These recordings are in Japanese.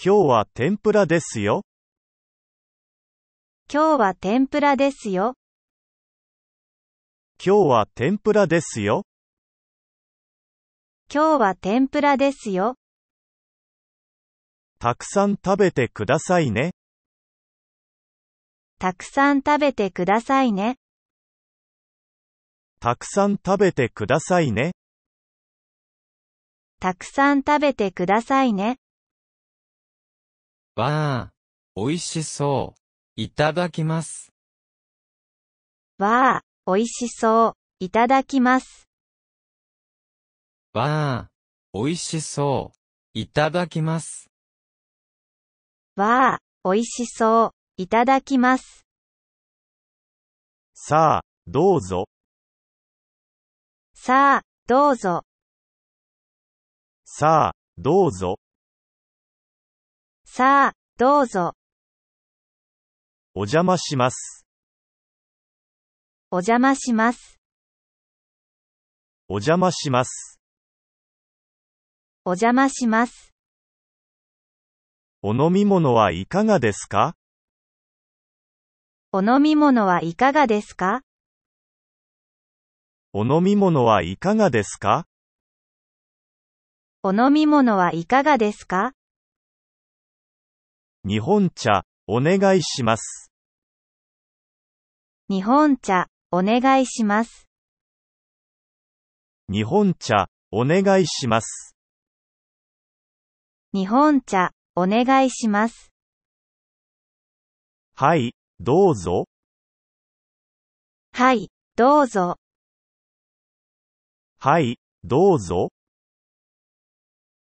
今日は天ぷらですよ。今日は天ぷらですよ。今日は天ぷらですよ。今日は天ぷらですよ。たくさん食べてくださいね。たくさん食べてくださいね。たくさん食べてくださいね。たくさん食べてくださいね。わあ、おいしそう。いただきます。わあ、おいしそう。いただきます。わあ、おいしそう。いただきます。わあ、おいしそう。いただきます。さあ、どうぞ。さあ、どうぞ。さあ、どうぞ。さあ、どうぞ。お邪魔します。お邪魔します。お邪魔します。お邪魔します。お飲み物はいかがですかお飲み物はいかがですかお飲み物はいかがですかお飲み物はいかがですか日本茶、お願いします。日本茶、お願いします。日本茶、お願いします。日本茶、お願いします。はい、どうぞ。はい、どうぞ。はい、どうぞ。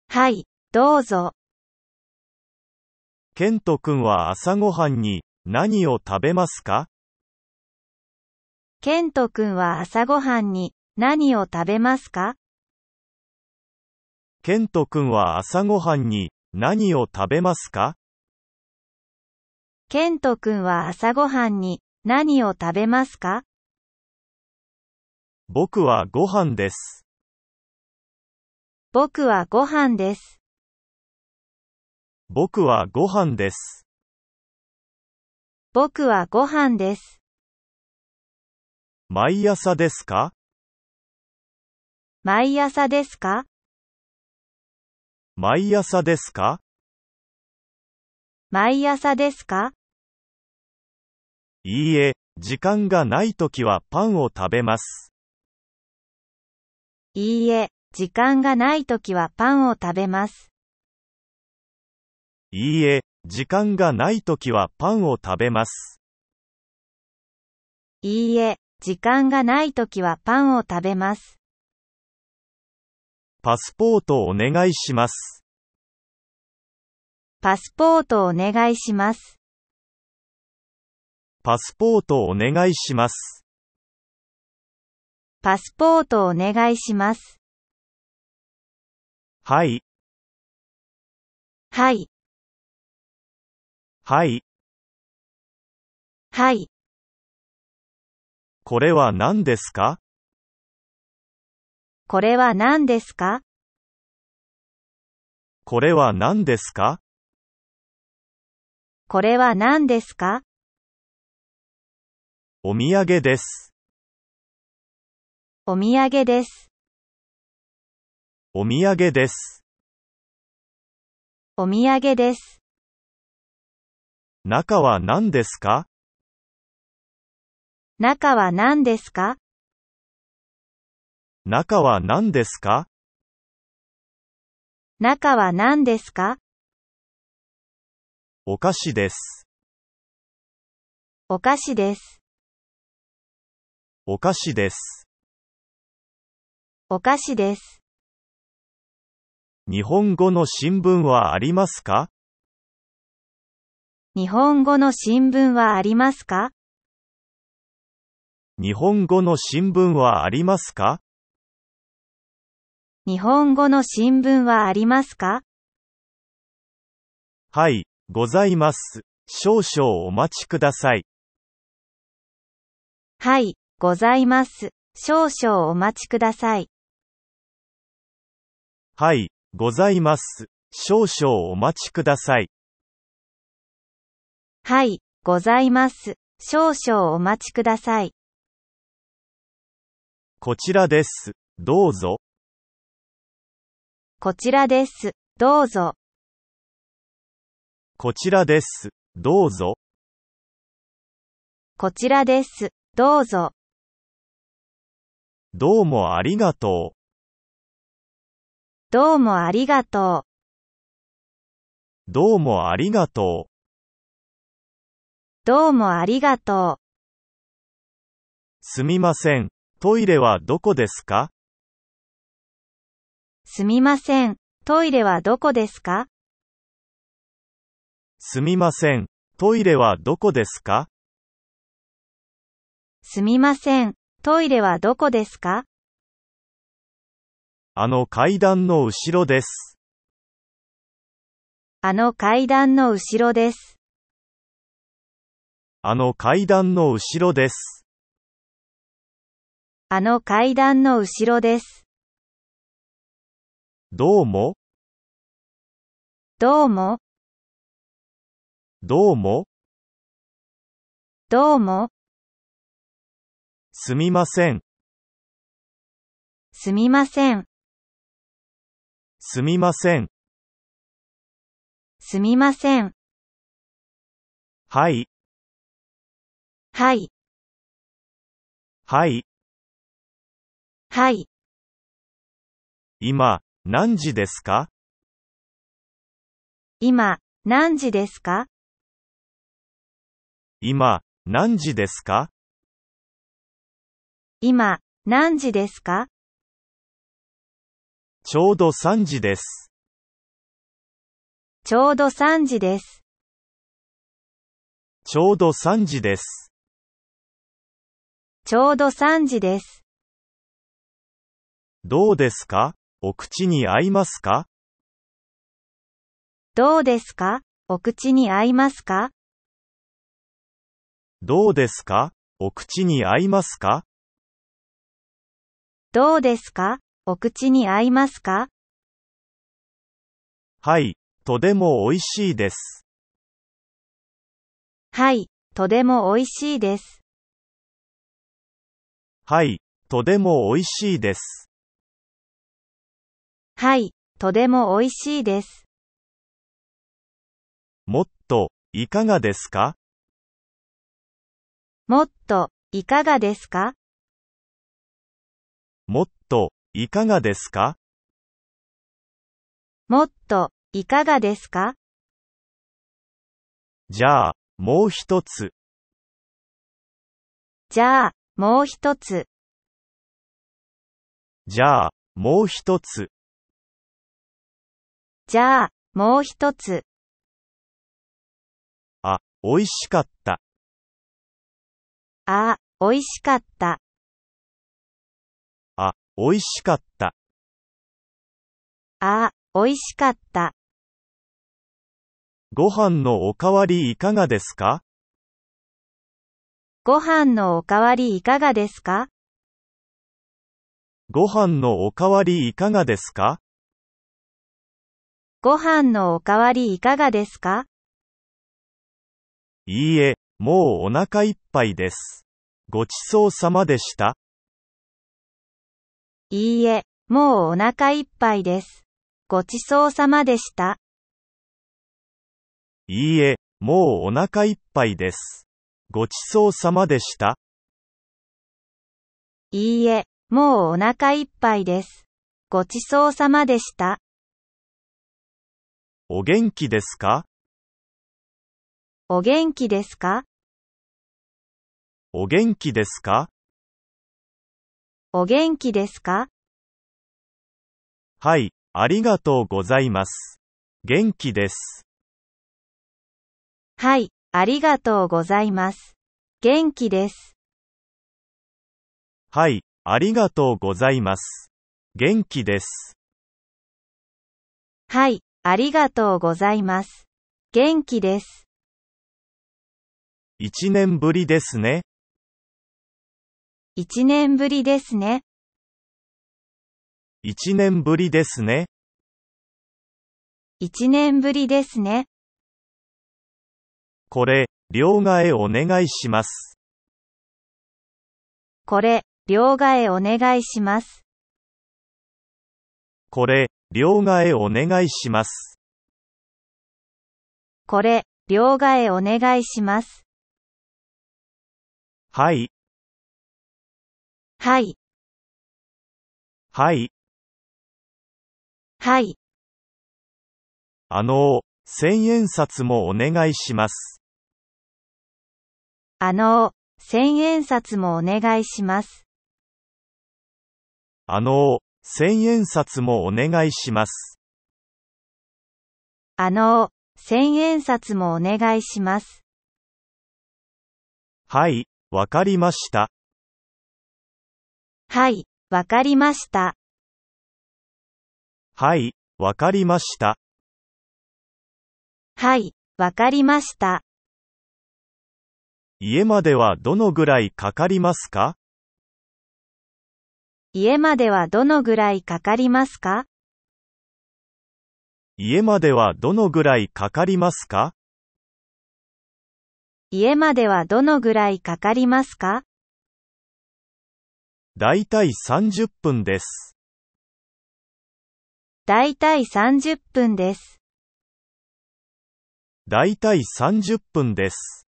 はい、どうぞ。ケント君は朝ごはんに何を食べますかケント君は朝ごはんに何を食べますかケント君は朝ごはんに何を食べますかケント君は朝ごはんに何を食べますか僕はご飯です。僕はご飯です。僕はご飯です。僕はご飯です。毎朝ですか毎朝ですか毎朝ですか毎朝ですかいいえ、時間がないときはパンを食べます。いいえ、時間がないときはパンを食べます。いいえ、時間がないときはパンを食べます。いいえ、時間がないときはパンを食べます。パスポートお願いします。パスポートお願いします。パスポートお願いします。パスポートお願いします。はい。はい。はい。はい。これは何ですかこれは何ですかこれは何ですかこれは何ですかお土産です。お土産です。お土産です。お土産です。中は何ですか中は何ですか中は何ですか中は何ですかお菓子です。お菓子です。お菓子です。お菓子です。日本語の新聞はありますか日本語の新聞はありますか日本語の新聞はありますか日本語の新聞はありますかはい、ございます。少々お待ちください。はい、ございます。少々お待ちください。はい、ございます。少々お待ちください。はい、ございます。少々お待ちください。こちらです。どうぞ。こちらです。どうぞ。こちらです。どうぞ。こちらです。どうぞ。どうもありがとう。どうもありがとう。どうもありがとう。どうもありがとう。すみません。トイレはどこですかすみません。トイレはどこですかすみません。トイレはどこですかすみません。トイレはどこですかあの階段の後ろです。あの階段の後ろです。あの階段の後ろです。あの階段の後ろです。どうも。どうも。どうも。どうも。すみません。すみません。すみません。すみません。はい、はい。はい。はい。今、何時ですか今、何時ですか今、何時ですか今、何時ですかちょうど3時です。ちょうど3時です。ちょうど3時です。ちょうど3時です。どうですかお口に合いますかどうですかお口に合いますかどうですかお口に合いますかどうですかお口に合いますかはい、とても美味しいです。はい、とても美味しいです。はい、とても美味しいです。はい、とても美味しいです。もっと、いかがですかもっと、いかがですかもっと、いかがですかもっと、いかがですかじゃあ、もう一つ。じゃあ、もう一つ。じゃあ、もう一つ。じゃあ、もう一つ。あ、美味しかった。あ、美味しかった。あ、美味しかった。あ、美味しかった。ご飯のおかわりいかがですかご飯のおかわりいかがですかご飯のおかわりいかがですかご飯のおかわりいかがですかいいえ、もうお腹いっぱいです。ごちそうさまでした。いいえ、もうお腹いっぱいです。ごちそうさまでした。いいえ、もうお腹いっぱいです。ごちそうさまでした。いいえ、もうお腹いっぱいです。ごちそうさまでした。お元気ですかお元気ですかお元気ですかお元気ですかはい、ありがとうございます。元気です。はい、ありがとうございます。元気です。はい、ありがとうございます。元気です。はい、ありがとうございます。元気です。一年ぶりですね。一年ぶりですね。一年ぶりですね。一年ぶりですね。これ、両替お願いします。これ、両替お願いします。これ、両替お願いします。これ、両替お願いします。はい。はい。はい。はい。あの、千円札もお願いします。あの千円札もお願いします。あの千円札もお願いします。あの千円札もお願いします。はい、わかりました。はい、わかりました。はい、わかりました。はい、わかりました。家まではどのぐらいかかりますか家まではどのぐらいかかりますか家まではどのぐらいかかりますか家まではどのぐらいかかりますかだいたい30分です。だいたい30分です。だいたい30分です。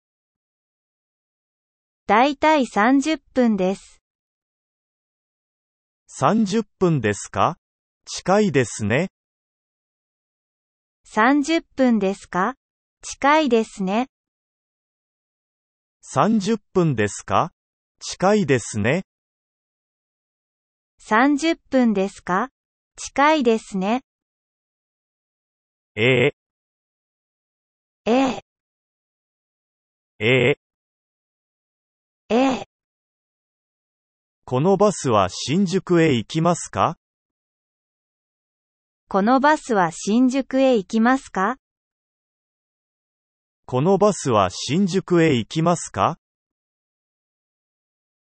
だいたい30分です。30分ですか近いですね。30分ですか近いですね。30分ですか近いですね。30分ですか近いですね。ええ。ええ。ええ。ええ。このバスは新宿へ行きますかこのバスは新宿へ行きますかこのバスは新宿へ行きますか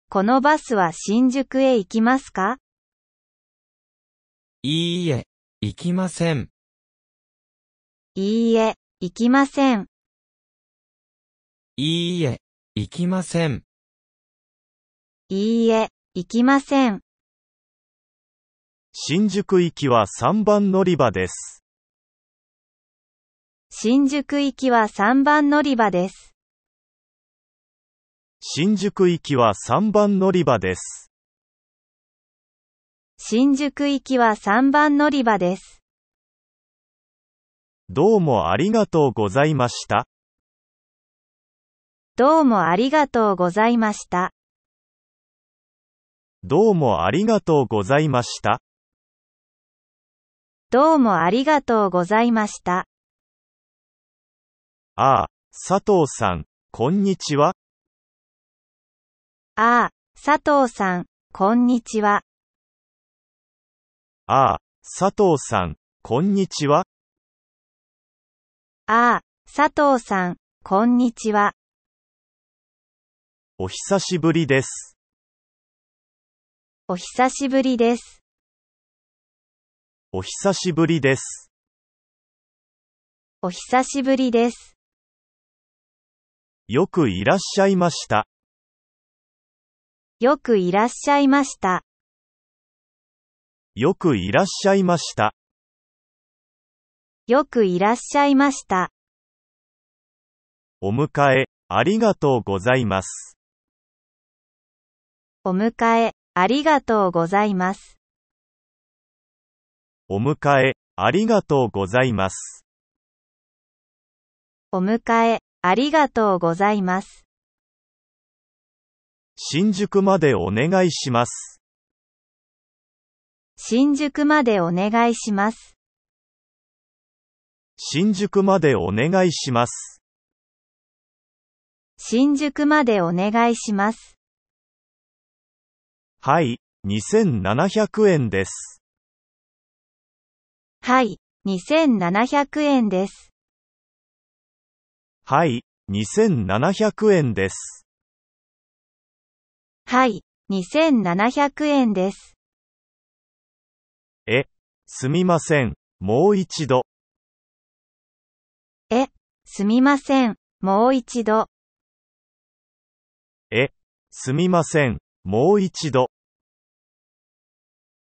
このバスは新宿へ行きますかいいえ、行きません。いいえ、行きません。いいえ、行きません。いいえ、行きません。新宿行きは3番乗り場です。新宿行きは3番乗り場です。新宿行きは3番乗り場です。新宿行きは3番乗り場です。どうもありがとうございました。どうもありがとうございました。どうもありがとうございました。どうもありがとうございました。ああ、佐藤さん、こんにちは。ああ、佐藤さん、こんにちは。ああ、佐藤さん、こんにちは。ああ、佐藤さん、こんにちは。お久しぶりです。お久しぶりです。お久しぶりです。お久しぶりです。よくいらっしゃいました。よくいらっしゃいました。よくいらっしゃいました。よくいらっしゃいました。お迎え、ありがとうございます。お迎え、ありがとうございます。お迎え、ありがとうございます。お迎え、ありがとうございます。新宿までお願いします。新宿までお願いします。新宿までお願いします。新宿までお願いします。はい、2700円です。はい、2700円です。はい、2700円です。はい、2700円です。え、すみません、もう一度。え、すみません、もう一度。え、すみません、もう一度。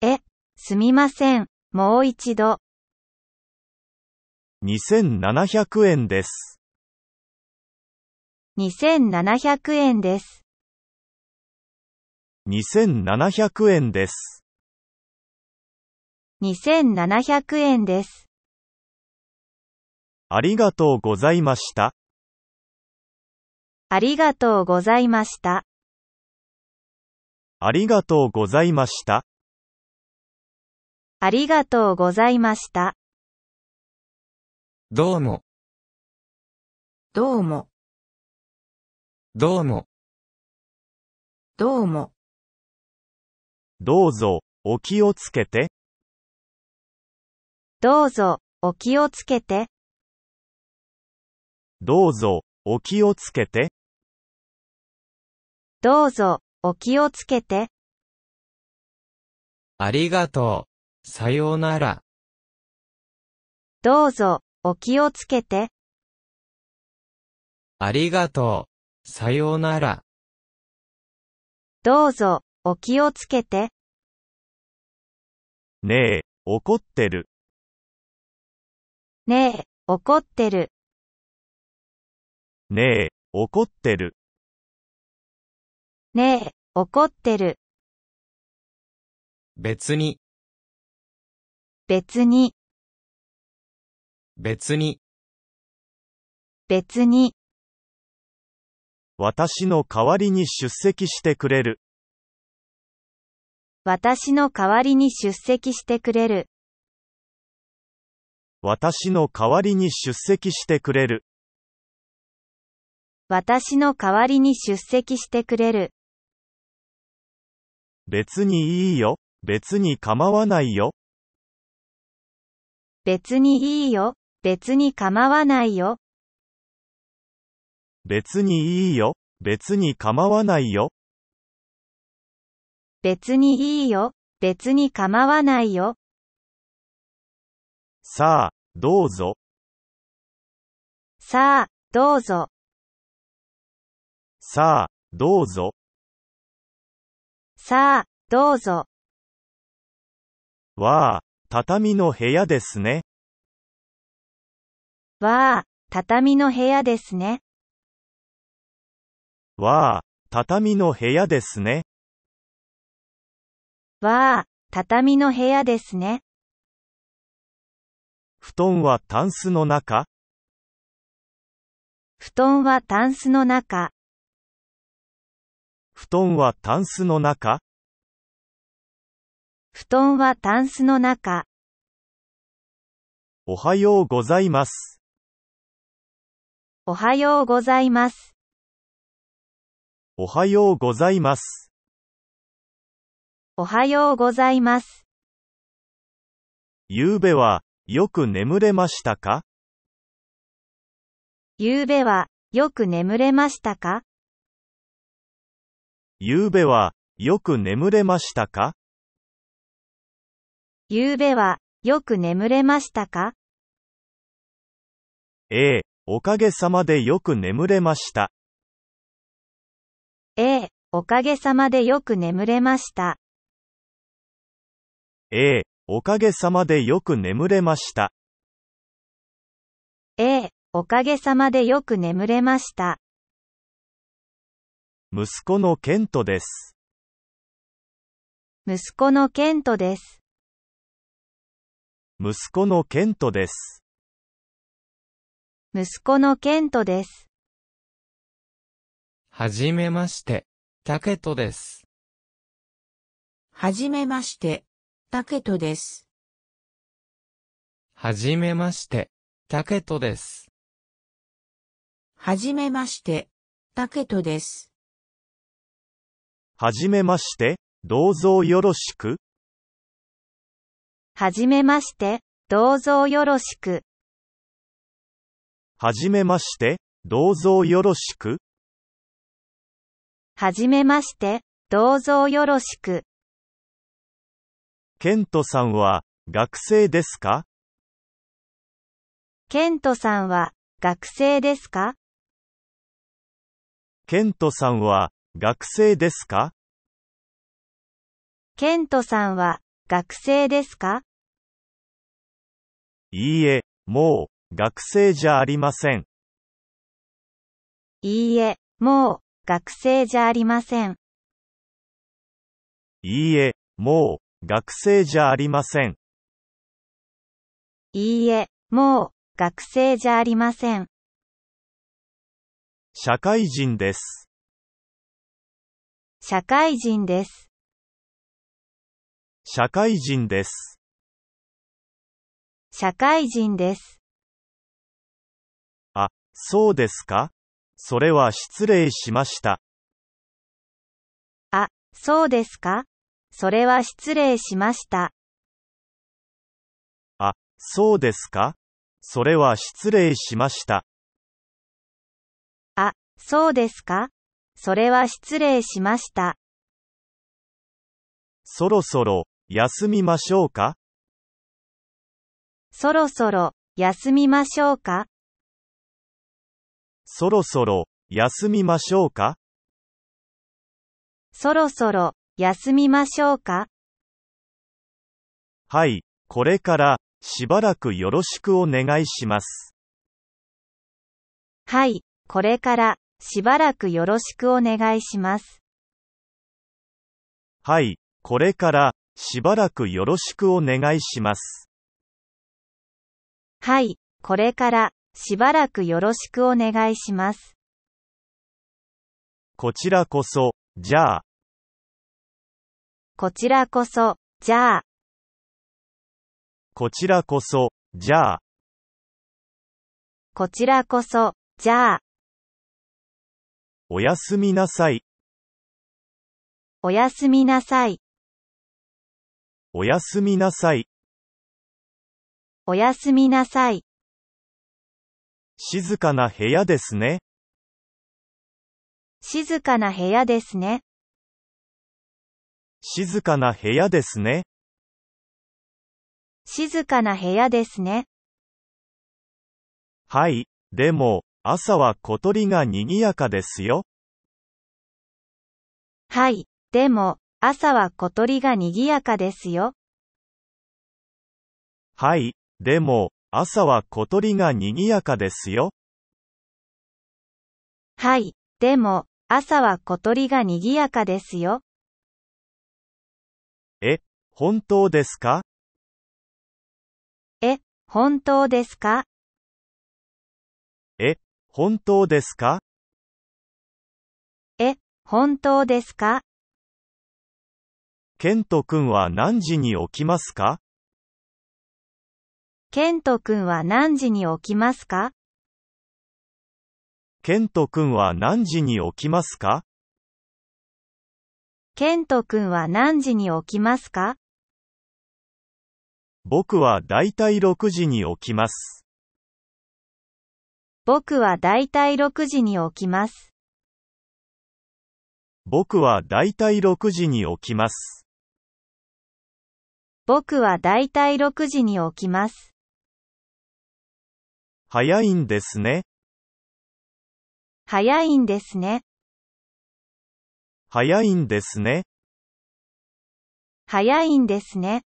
え、すみません、もう一度。2700円です。2700円です。2700円です。2700円です。ありがとうございました。ありがとうございました。ありがとうございました。ありがとうございました。どうも。どうも。どうも。どうも。どうぞ、お気をつけて。どうぞ、お気をつけて。どうぞ、お気をつけて。どうぞ、お気をつけて。ありがとう。さようなら。どうぞ、お気をつけて。ありがとう。さようなら。どうぞ、お気をつけて。ねえ、怒ってる。ねえ、怒ってる。ねえ、怒ってる。ねえ、怒ってる。別に、別に、別に、別に、私の代わりに出席してくれる。私の代わりに出席してくれる。私の代わりに出席してくれる。私の代わりに出席してくれる。別にいいよ、別に構わないよ。別にいいよ、別に構わないよ。別にいいよ、別に構わないよ。別にいいよ、別に構わないよ。さあ、どうぞ。さあ、どうぞ。さあ、どうぞ。さあ、どうぞ。わあ、畳の部屋ですね。わあ、畳の部屋ですね。わあ、畳の部屋ですね。わあ、畳の部屋ですね。布団はタンスの中布団はタンスの中。布団はタンスの中布団はタンスの中。おはようございます。おはようございます。おはようございます。おはようございます。ゆうべは、よく眠れましたかゆうべは、よく眠れましたかゆうべは、よく眠れましたかゆべは、よく眠れましたかええ、おかげさまでよく眠れました。ええ、おかげさまでよく眠れました。ええ、おかげさまでよく眠れました。ええ、おかげさまでよく眠れました。息子のケントです。息子のケントです。息子のケントです。息子のケントです。はじめまして、タケトです。はじめまして、タケトです。はじめまして、タケトです。はじめまして、タケトです。はじめまして、どうぞよろしく。はじめまして、どうぞよろしく。はじめまして、どうぞよろしく。はじめまして、どうぞよろしく。ケントさんは、学生ですかケントさんは、学生ですかケントさんは、学生ですかケントさんは学生ですかいいえ、もう学生じゃありません。いいえ、もう学生じゃありません。いいえ、もう学生じゃありません。いいえ、もう学生じゃありません。社会人です。社会人です。社会人です。社会人です。あ、そうですかそれは失礼しました。あ、そうですかそれは失礼しました。あ、そうですかそれは失礼しました。あ、そうですかそれは失礼しました。そろそろ、休みましょうかそろそろ、休みましょうかそろそろ、休みましょうかそろそろ、休みましょうかはい、これから、しばらくよろしくお願いします。はい、これから、しばらくよろしくお願いします。はい、これからしばらくよろしくお願いします。はい、これからしばらくよろしくお願いします。こちらこそ、じゃあ。こちらこそ、じゃあ。こちらこそ、じゃあ。こちらこそ、じゃあ。おやすみなさい。おやすみなさい。おやすみなさい。おやすみなさい。静かな部屋ですね。静かな部屋ですね。静かな部屋ですね。静かな部屋ですね。はい、でも、朝は小鳥が賑やかですよ。はい、でも、朝は小鳥が賑やかですよ。はい、でも、朝は小鳥が賑やかですよ。はい、でも、朝は小鳥が賑やかですよ。え、本当ですかえ、本当ですか本当ですかえ、本当ですかケント君は何時に起きますかケント君は何時に起きますかケント君は何時に起きますかケント君は何時に起きますか僕はだいたい6時に起きます。僕はだいたい6時に起きます。僕はだいたい6時に起きます。僕はだいたい6時に起きます。早いんですね。早いんですね。早いんですね。早いんですね。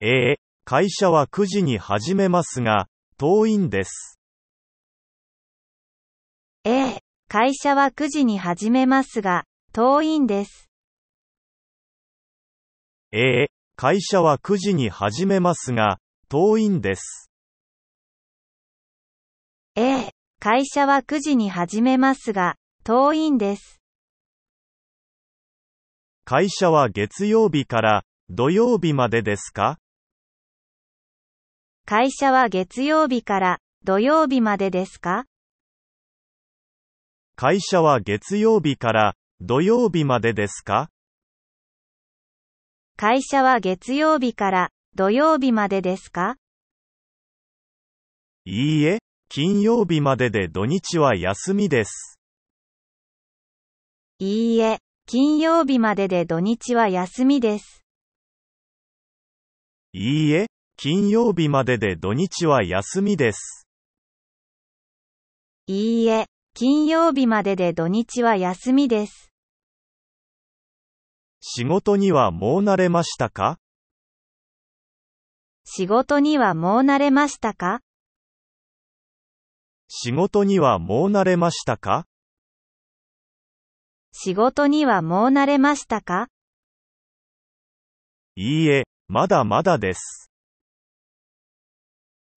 ええ、会社は9時に始めますが、遠いんです。ええ、会社は9時に始めますが、遠いんです。ええ、会社は9時に始めますが、遠いんです。ええ、会社は9時に始めますが、遠いんです。会社は月曜日から土曜日までですか会社は月曜日から土曜日までですか会社は月曜日から土曜日までですか会社は月曜日から土曜日までですかいいえ、金曜日までで土日は休みです。いいえ、金曜日までで土日は休みです。いいえ、金曜日までで土日は休みです。いいえ、金曜日までで土日は休みです。仕事にはもう慣れましたか仕事にはもう慣れましたか仕事にはもう慣れましたか仕事にはもう慣れましたかいいえ、まだまだです。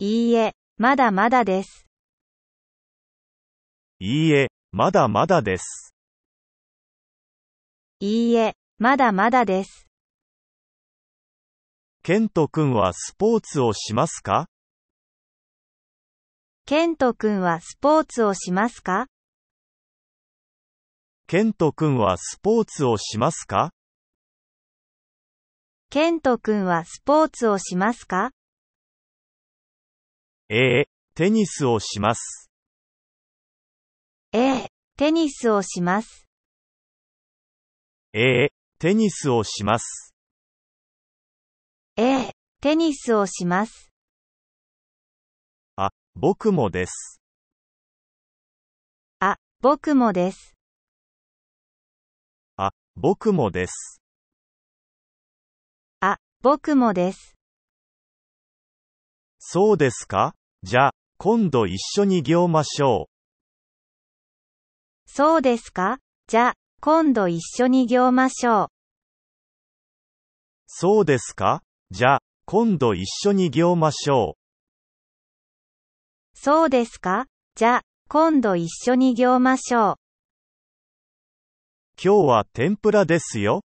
いいえ、まだまだです。いいえ、まだまだです。いいえ、まだまだです。ケント君はスポーツをしますかケント君はスポーツをしますかケント君はスポーツをしますかケント君はスポーツをしますか A、テニスをします。A、テニスをします。A、テニスをします。A、テニスをします。あ、僕もです。あ、僕もです。あ、僕もです。あ、僕もです。そうですかじゃ今度一緒に行ましょう。そうですかじゃ今度一緒に行ましょう。そうですかじゃ今度一緒に行ましょう。そうですかじゃ今度一緒に行ましょう。今日は天ぷらですよ。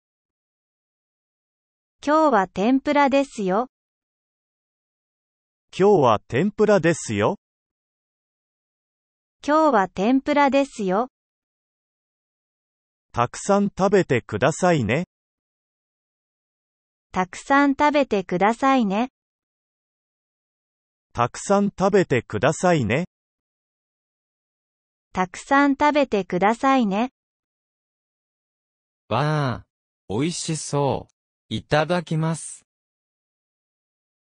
今日は天ぷらですよ。今日は天ぷらですよ。今日は天ぷらですよ。たくさん食べてくださいね。たくさん食べてくださいね。たくさん食べてくださいね。たくさん食べてくださいね。わあ、美味しそう。いただきます。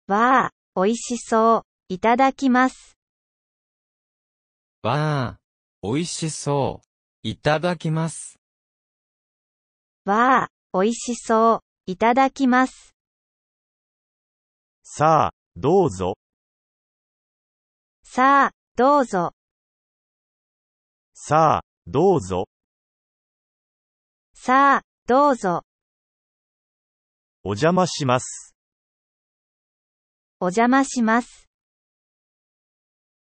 わあ、美味しそう。いただきます。わあ、美味しそう。いただきます。わあ、美味しそう。いただきます。さあ、どうぞ。さあ、どうぞ。さあ、どうぞ。さあ、どうぞ。お邪魔します。お邪魔します。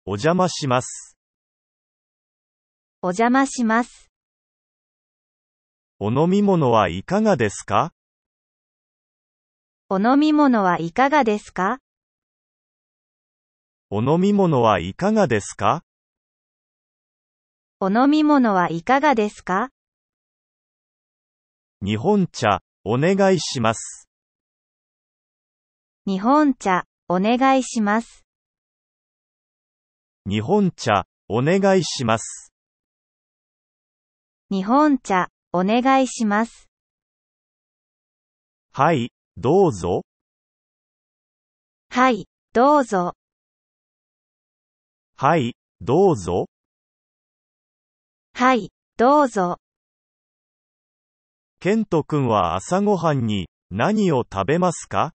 お邪魔します。お邪魔します。お飲み物はいかがですかお飲み物はいかがですかお飲み物はいかがですかお飲み物はいかがですか日本茶、お願いします。日本茶、お願いします。日本茶、お願いします。日本茶、お願いします。はい、どうぞ。はい、どうぞ。はい、どうぞ。はい、どうぞ。ケント君は朝ごはんに何を食べますか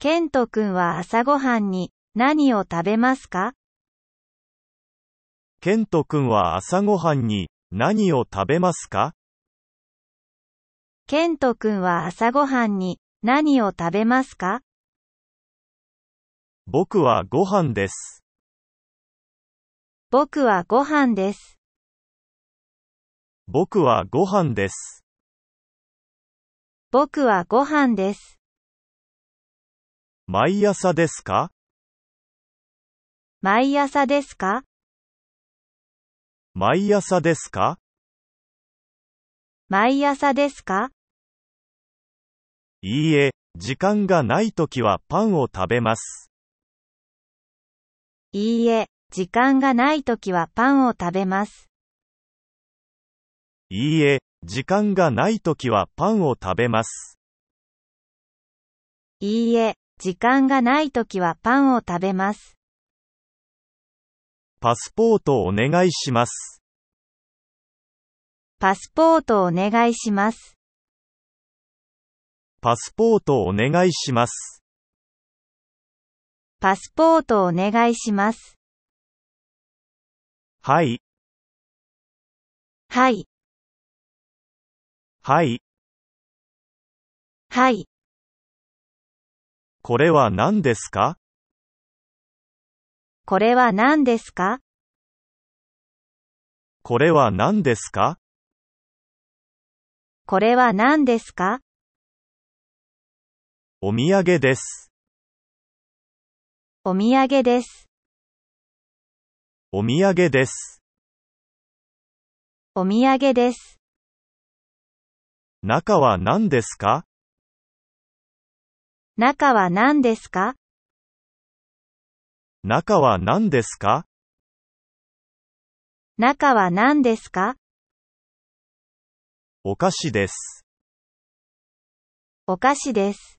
ケント君は朝ごはんに何を食べますかケント君は朝ごはんに何を食べますかケント君は朝ごはんに何を食べますか僕はご飯です。僕はご飯です。僕はご飯です。僕はご飯です。毎朝ですか毎朝ですか毎朝ですか毎朝ですかいいえ、時間がないときはパンを食べます。いいえ、時間がないときはパンを食べます。いいえ、時間がないときはパンを食べます。いいえ、時間がないときはパンを食べます。パスポートお願いします。パスポートお願いします。パスポートお願いします。パスポートお願いします。はい。はい。はい。はい。これは何ですかこれは何ですかこれは何ですかこれは何ですかお土産です。お土産です。お土産です。お土産です。中は何ですか中は何ですか中は何ですか中は何ですかお菓子です。お菓子です。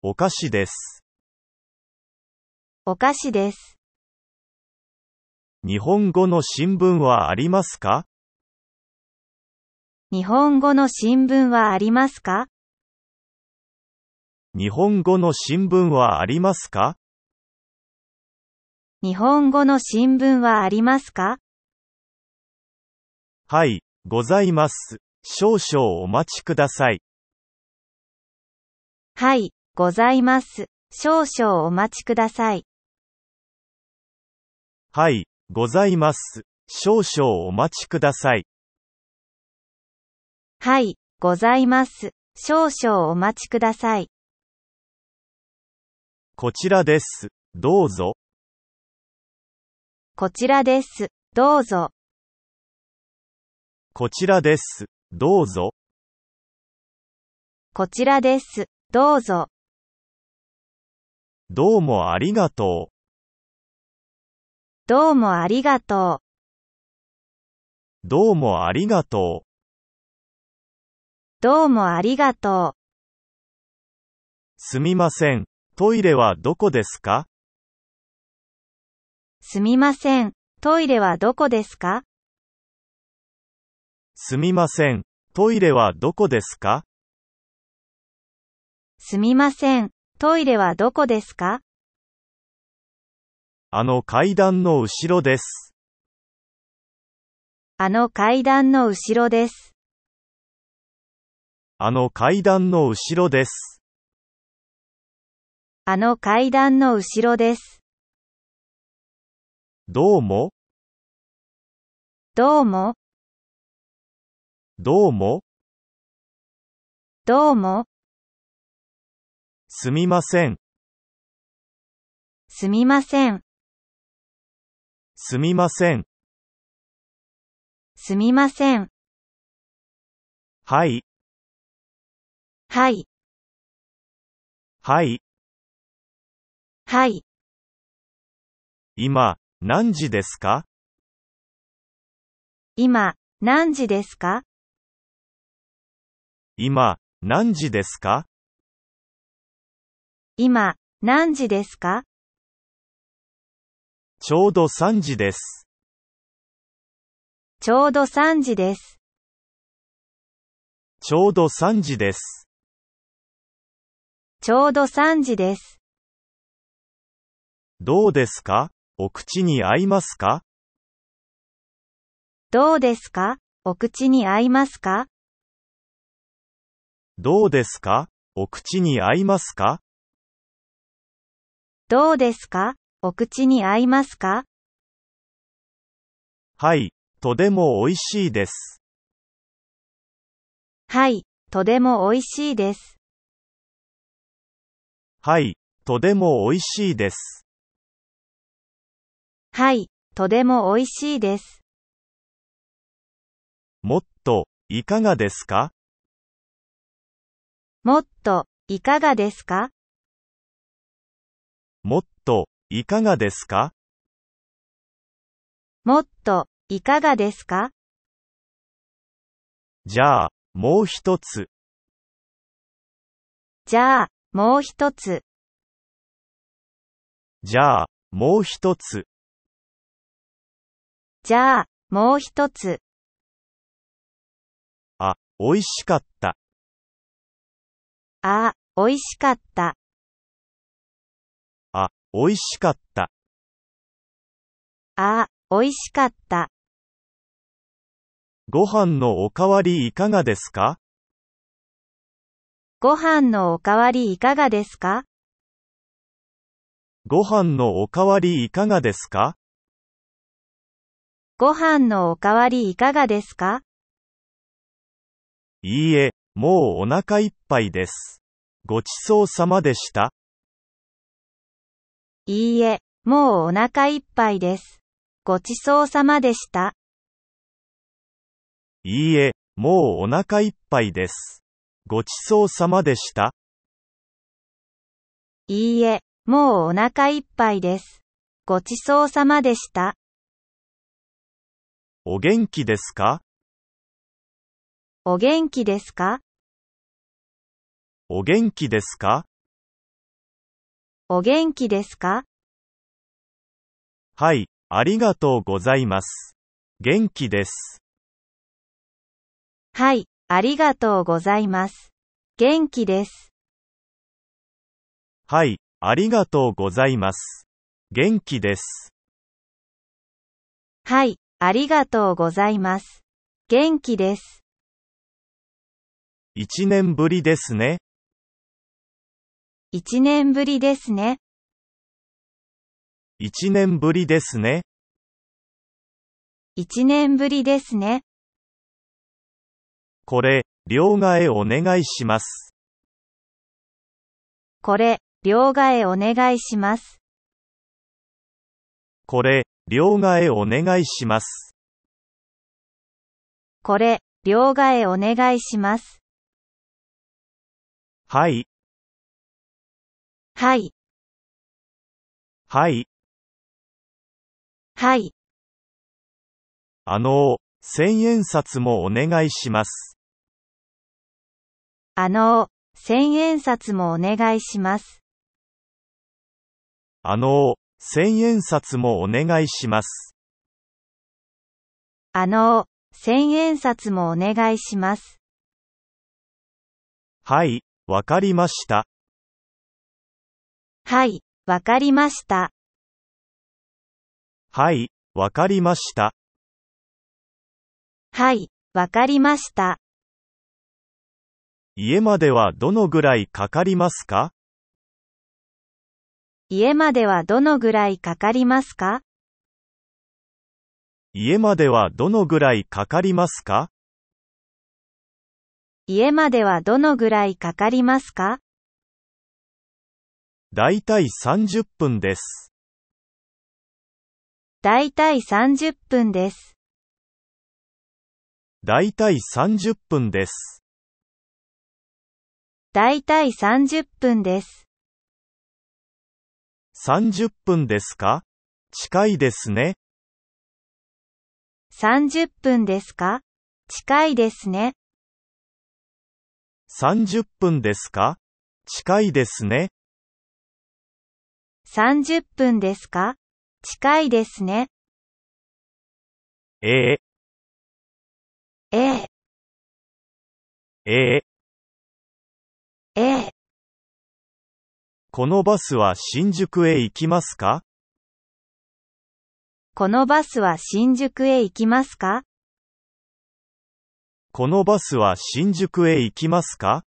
お菓子です。お菓子です。日本語の新聞はありますか日本語の新聞はありますか日本語の新聞はありますか日本語の新聞はありますかはい、ございます。少々お待ちください。はい、ございます。少々お待ちください。はい、ございます。少々お待ちください。はい、ございます。少々お待ちください。こちらです。どうぞ。こちらです。どうぞ。こちらです。どうぞ。こちらです。どうぞ。どうもありがとう。どうもありがとう。どうもありがとう。どうもありがとう。すみません。トイレはどこですかすみません。トイレはどこですかすみません。トイレはどこですかすみません。トイレはどこですかあの階段の後ろです。あの階段の後ろです。あの階段の後ろです。あの階段の後ろです。どうも、どうも、どうも、どうも、すみません、すみません、すみません、すみません、はい、はい、はい、はい。今、何時ですか今、何時ですか今、何時ですか今、何時ですかちょうど3時です。ちょうど3時です。ちょうど3時です。ちょうど3時です。どうですかお口に合いますかどうですかお口に合いますかどうですかお口に合いますかどうですかお口に合いますかはい、とても美味しいです。はい、とても美味しいです。はい、とても美味しいです。はい、とても美味しいです。もっと、いかがですかもっと、いかがですかもっと、いかがですかもっと、いかがですかじゃあ、もう一つ。じゃあ、もう一つ。じゃあ、もう一つ。じゃあ、もう一つ。あ、美味しかった。あ、美味しかった。あ、美味しかった。あ、美味しかった。ご飯のおかわりいかがですかご飯のおかわりいかがですかご飯のおかわりいかがですかご飯のおかわりいかがですかいいえ、もうお腹いっぱいです。ごちそうさまでした。いいえ、もうお腹いっぱいです。ごちそうさまでした。いいえ、もうお腹いっぱいです。ごちそうさまでした。いいえ、もうお腹いっぱいです。ごちそうさまでした。お元気ですかお元気ですかお元気ですかお元気ですかはい、ありがとうございます。元気です。はい、ありがとうございます。元気です。はい、ありがとうございます。元気です。はい、ありがとうございます。元気です。一年ぶりですね。一年ぶりですね。一年ぶりですね。一年ぶりですね。これ、両替お願いします。これ、両替お願いします。これ、両替お願いします。これ、両替お願いします。はい。はい。はい。はい。あの千円札もお願いします。あの千円札もお願いします。あの千円札もお願いします。あの千円札もお願いします。はい、わかりました。はい、わかりました。はい、わかりました。はい、わかりました。家まではどのぐらいかかりますか家まではどのぐらいかかりますか家まではどのぐらいかかりますか家まではどのぐらいかかりますかだいたい30分です。だいたい30分です。だいたい30分です。だいたい30分です。30分ですか近いですね。30分ですか近いですね。30分ですか近いですね。30分ですか近いですね。ええええええこのバスは新宿へ行きますかこのバスは新宿へ行きますかこのバスは新宿へ行きますか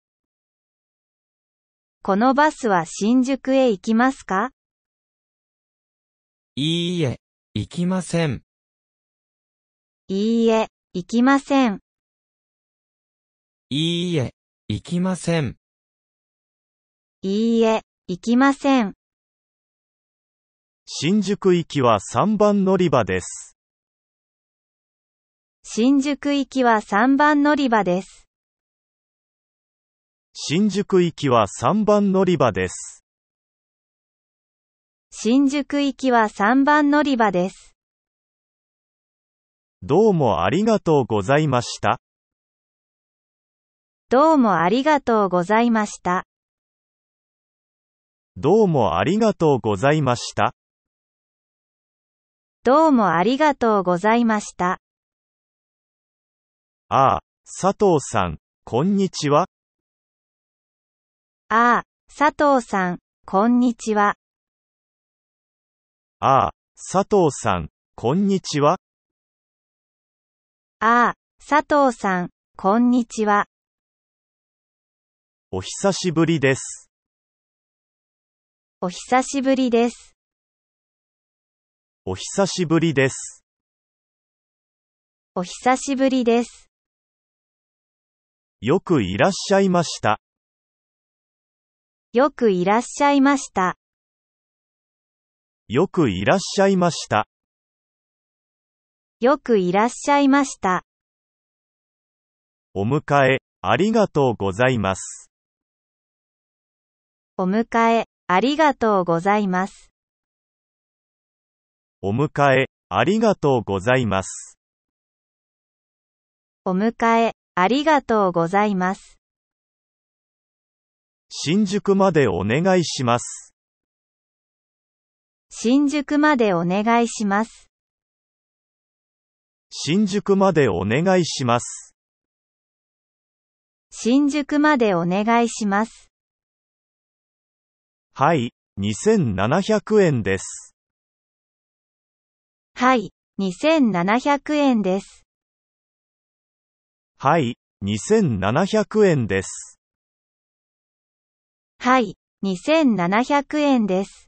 このバスは新宿へ行きますかいいえ、行きません。いいえ、行きません。いいえ、行きません。いいえ、行きません。新宿行きは3番乗り場です。新宿行きは3番乗り場です。新宿行きは3番乗り場です。新宿行きは3番乗り場です。どうもありがとうございました。どうもありがとうございました。どうもありがとうございました。どうもありがとうございました。ああ、佐藤さん、こんにちは。ああ、佐藤さん、こんにちは。ああ、佐藤さん、こんにちは。ああ、佐藤さん、こんにちは。お久しぶりです。お久しぶりです。お久しぶりです。お久しぶりです。よくいらっしゃいました。よくいらっしゃいました。よくいらっしゃいました。よくいらっしゃいました。お迎え、ありがとうございます。お迎え、ありがとうございます。お迎え、ありがとうございます。お迎え、ありがとうございます。新宿までお願いします。新宿までお願いします。新宿までお願いします。新宿までお願いします。はい、2700円です。はい、2700円です。はい、2700円です。はい、2700円です。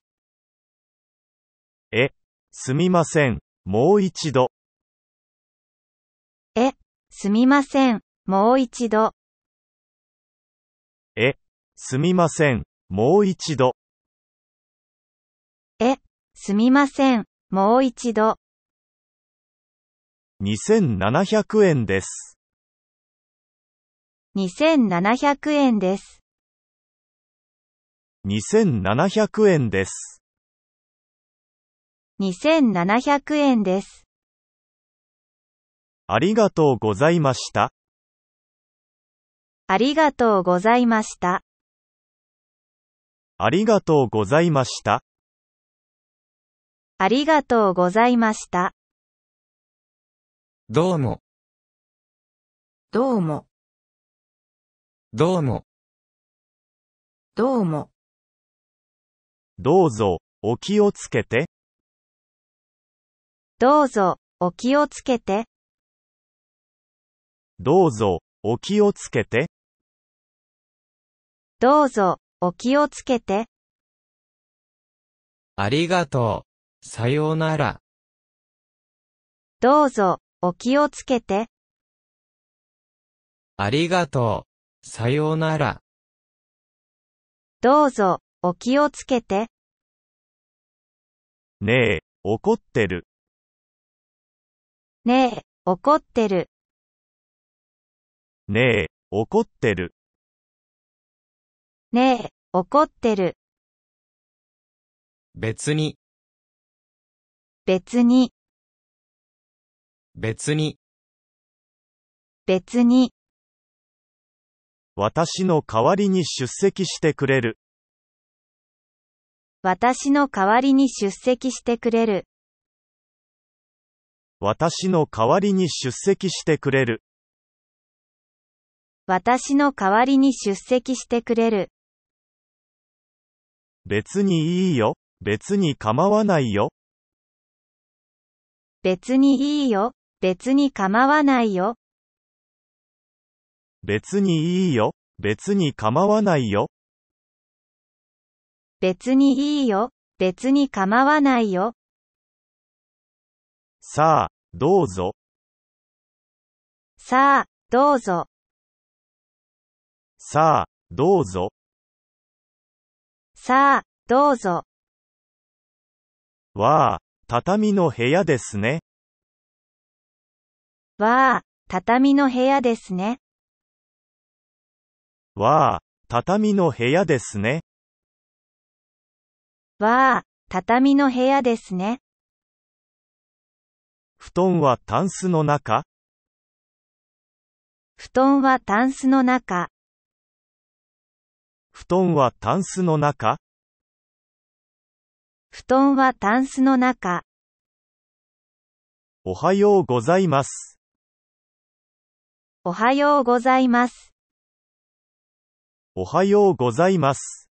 え、すみません、もう一度。え、すみません、もう一度。え、すみません、もう一度。すみません、もう一度。2700円です。2700円です。2700円です。2700円です。ありがとうございました。ありがとうございました。ありがとうございました。ありがとうございました。どうも。どうも。どうも。どうも。どうぞ、お気をつけて。どうぞ、お気をつけて。どうぞ、お気をつけて。どうぞ、お気をつけて。ありがとう。さようなら。どうぞ、お気をつけて。ありがとう。さようなら。どうぞ、お気をつけて。ねえ、怒ってる。ねえ、怒ってる。ねえ、怒ってる。ねえ、怒ってる。別に。別に、別に、別に、私の代わりに出席してくれる、私の代わりに出席してくれる、私の代わりに出席してくれる、私の代わりに出席してくれる、別にいいよ、別に構わないよ、別にいいよ、別に構わないよ。別にいいよ、別に構わないよ。別にいいよ、別に構わないよ。さあ、どうぞ。さあ、どうぞ。さあ、どうぞ。さあ、どうぞ。わあ、畳の部屋ですね。わあ、畳の部屋ですね。わあ、畳の部屋ですね。わあ、畳の部屋ですね。布団はタンスの中布団はタンスの中。布団はタンスの中布団はタンスの中。おはようございます。おはようございます。おはようございます。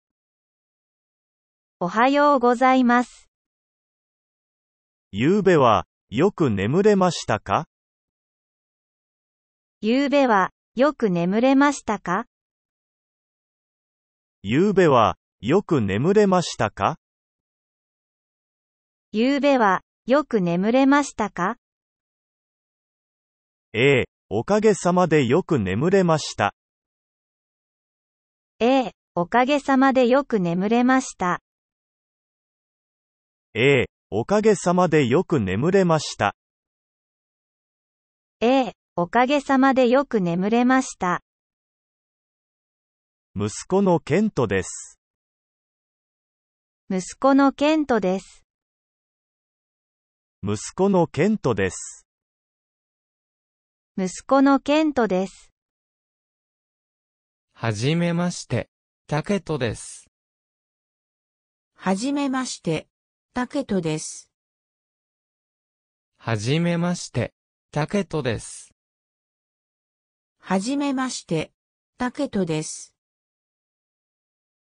おはようございます。ゆうべは、よく眠れましたかゆうべは、よく眠れましたかゆうべは、よく眠れましたかゆうべは、よく眠れましたかええ、おかげさまでよく眠れました。ええ、おかげさまでよく眠れました。ええ、おかげさまでよく眠れました。ええ、おかげさまでよく眠れました。息子のケントです。息子のケントです。息子のケントです。息子のケントです。はじめまして、タケトです。はじめまして、タケトです。はじめまして、タケトです。はじめまして、タケトです。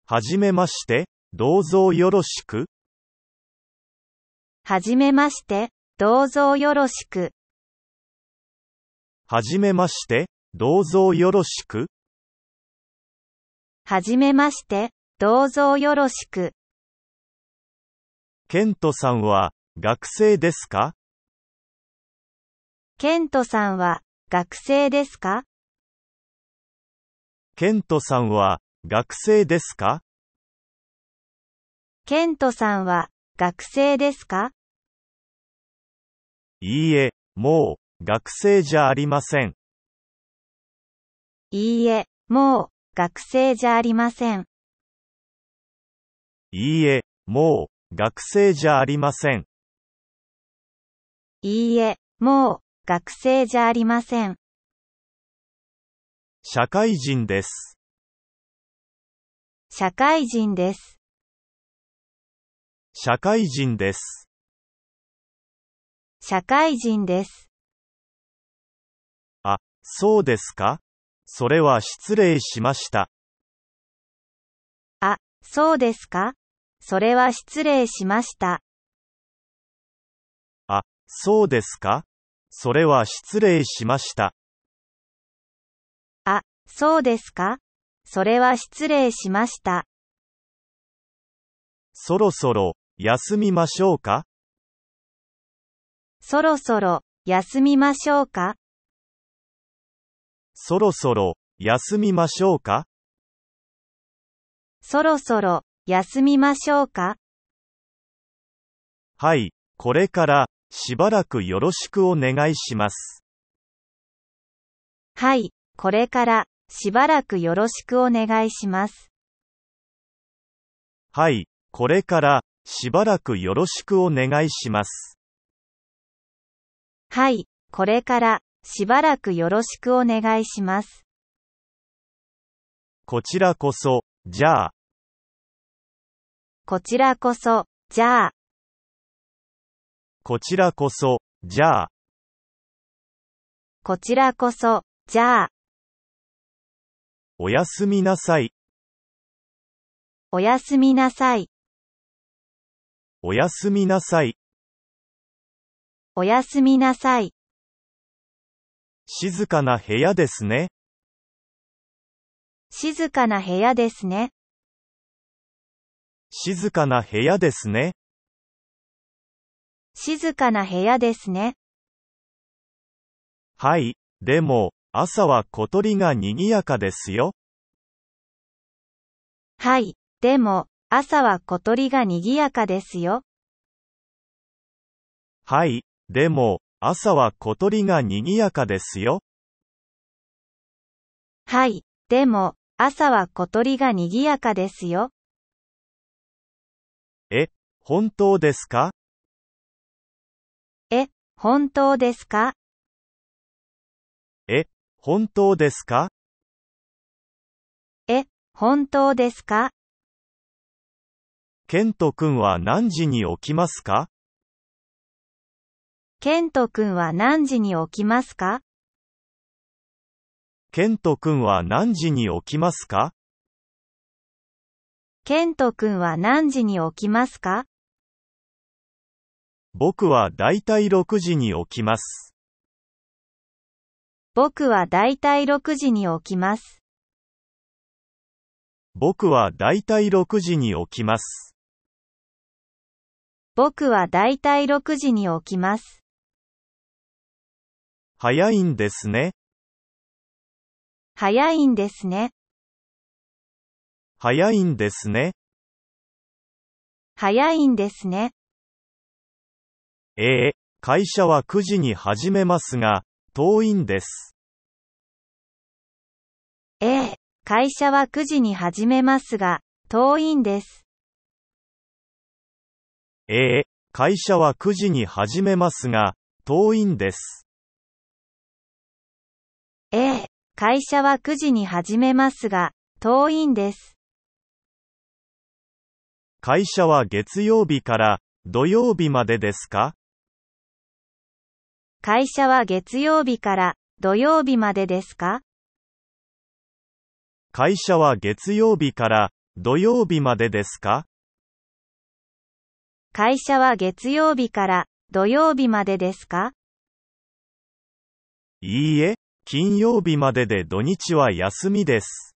はじめまして、どうぞよろしく。はじめまして、どうぞよろしく。はじめまして、どうぞよろしく。はじめまして、どうぞよろしく。ケントさんは、学生ですかケントさんは、学生ですかケントさんは、学生ですかケントさんは、学生ですかいいえ、もう、学生じゃありません。いいえ、もう、学生じゃありません。いいえ、もう、学生じゃありません。いいえ、もう、学生じゃありません。社会人です。社会人です。社会人です。社会人です。あ、そうですかそれは失礼しました。あ、そうですかそれは失礼しました。あ、そうですかそれは失礼しました。あ、そうですかそれは失礼しました。そろそろ、休みましょうかそろそろ、休みましょうかそろそろ、休みましょうかそろそろ、休みましょうかはい、これから、しばらくよろしくお願いします。はい、これから、しばらくよろしくお願いします。はい、これから、しばらくよろしくお願いします。はい、これから、しばらくよろしくお願いします。こちらこそ、じゃあ。こちらこそ、じゃあ。こちらこそ、じゃあ。こちらこそ、じゃあ。おやすみなさい。おやすみなさい。おやすみなさい。おやすみなさい。静かな部屋ですね。静かな部屋ですね。静かな部屋ですね。静かな部屋ですね。はい、でも、朝は小鳥が賑やかですよ。はい、でも、朝は小鳥が賑やかですよ。はい、でも、朝は小鳥が賑やかですよ。はい、でも、朝は小鳥が賑やかですよ。え、本当ですかえ、本当ですかえ、本当ですかえ、本当ですかケントくんは何時に起きますかケントくんは何時に起きますかケントくんは何時に起きますかケントくんは何時に起きますか僕はだいたい6時に起きます。僕はだいたい6時に起きます。僕はだいたい6時に起きます。僕はだいたい6時に起きます。早いんですね。早いんですね。早いんですね。早いんですね。ええ、会社は9時に始めますが、遠いんです。ええ、会社は9時に始めますが、遠いんです。えー、会社は9時に始めますが、遠いんです。ええ、会社は9時に始めますが、遠いんです。会社は月曜日から土曜日までですか会社は月曜日から土曜日までですか会社は月曜日から土曜日までですか会社は月曜日から土曜日までですかいいえ、金曜日までで土日は休みです。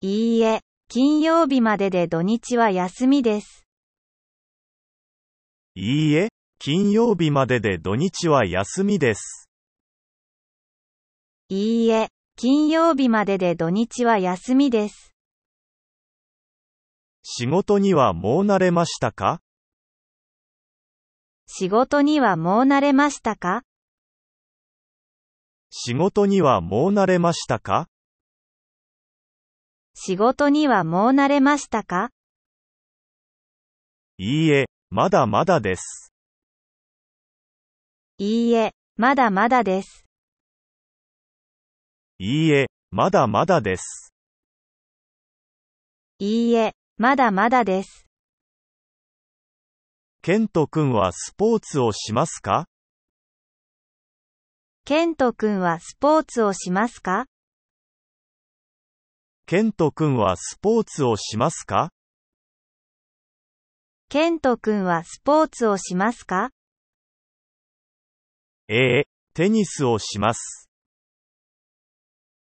いいえ、金曜日までで土日は休みです。いいえ、金曜日までで土日は休みです。いいえ、金曜日までで土日は休みです。仕事にはもう慣れましたか仕事にはもう慣れましたか仕事にはもう慣れましたか仕事にはもう慣れましたかいいえ、まだまだです。いいえ、まだまだです。いいえ、まだまだです。いいえ、まだまだです。ケント君はスポーツをしますかケント君はスポーツをしますかケント君はスポーツをしますかケント君はスポーツをしますかええ、テニスをします。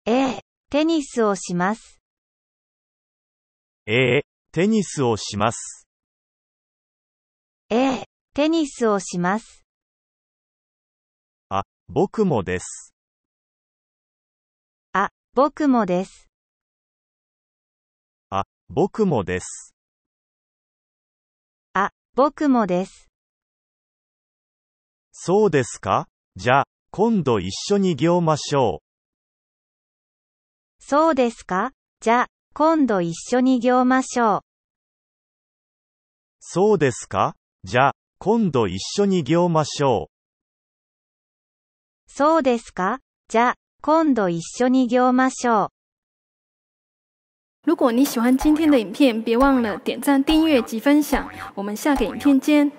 ええ、テニスをします。ええ、テニスをします。ええ、テニスをします。あ、僕もです。あ、僕もです。あ、僕もです。あ、僕もです。そうですかじゃあ、今度一緒に行きましょう。そうですかじゃあ、今度一緒に行ましょう。そうですかじゃあ、今度一緒に行ましょう。そうですかじゃあ、今度一緒に行ましょう。如果你喜欢今天的影片，别忘了点赞、订阅及分享。我们下个影片见。